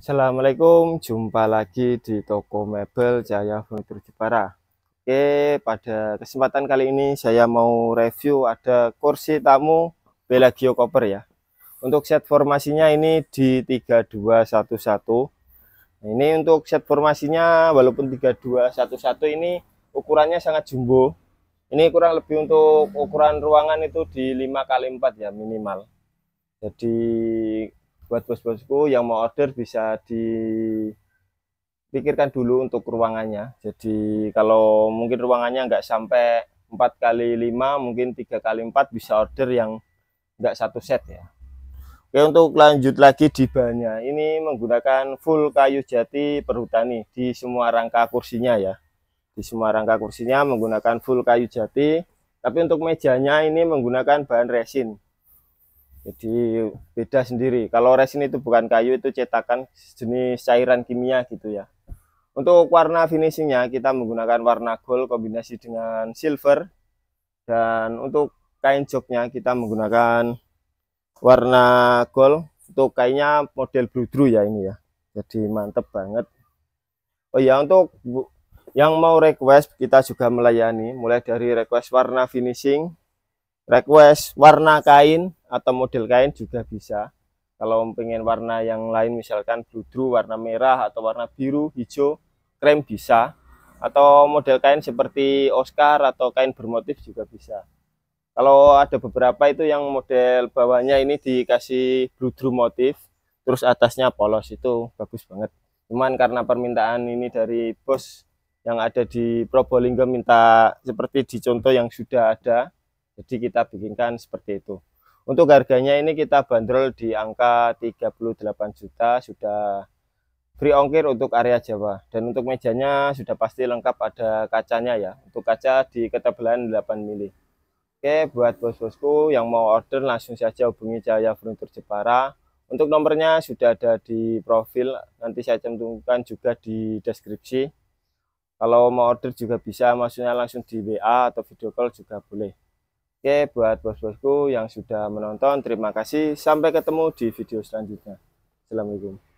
Assalamualaikum, jumpa lagi di toko mebel Jaya Furnitur Jepara. Oke, pada kesempatan kali ini saya mau review ada kursi tamu Belagio Copper ya. Untuk set formasinya ini di 3211. Ini untuk set formasinya walaupun 3211 ini ukurannya sangat jumbo. Ini kurang lebih untuk ukuran ruangan itu di 5 x 4 ya minimal. Jadi buat bos-bosku yang mau order bisa dipikirkan dulu untuk ruangannya jadi kalau mungkin ruangannya nggak sampai 4 kali 5 mungkin 3 kali 4 bisa order yang nggak satu set ya Oke untuk lanjut lagi di bannya ini menggunakan full kayu jati perhutani di semua rangka kursinya ya di semua rangka kursinya menggunakan full kayu jati tapi untuk mejanya ini menggunakan bahan resin jadi beda sendiri kalau resin itu bukan kayu itu cetakan jenis cairan kimia gitu ya untuk warna finishingnya kita menggunakan warna gold kombinasi dengan silver dan untuk kain joknya kita menggunakan warna gold untuk kainnya model blue true ya ini ya jadi mantep banget oh ya untuk yang mau request kita juga melayani mulai dari request warna finishing request warna kain atau model kain juga bisa kalau pengen warna yang lain misalkan bludru warna merah atau warna biru hijau krem bisa atau model kain seperti Oscar atau kain bermotif juga bisa kalau ada beberapa itu yang model bawahnya ini dikasih bludru motif terus atasnya polos itu bagus banget cuman karena permintaan ini dari bos yang ada di Probolinggo minta seperti di contoh yang sudah ada jadi kita bikinkan seperti itu untuk harganya ini kita bandrol di angka 38 juta sudah free ongkir untuk area Jawa dan untuk mejanya sudah pasti lengkap ada kacanya ya. Untuk kaca di ketebalan 8 mili. Oke, buat bos-bosku yang mau order langsung saja hubungi Jaya Furniture Jepara. Untuk nomornya sudah ada di profil, nanti saya cantumkan juga di deskripsi. Kalau mau order juga bisa, maksudnya langsung di WA atau video call juga boleh. Oke, buat bos-bosku yang sudah menonton, terima kasih. Sampai ketemu di video selanjutnya. Assalamualaikum.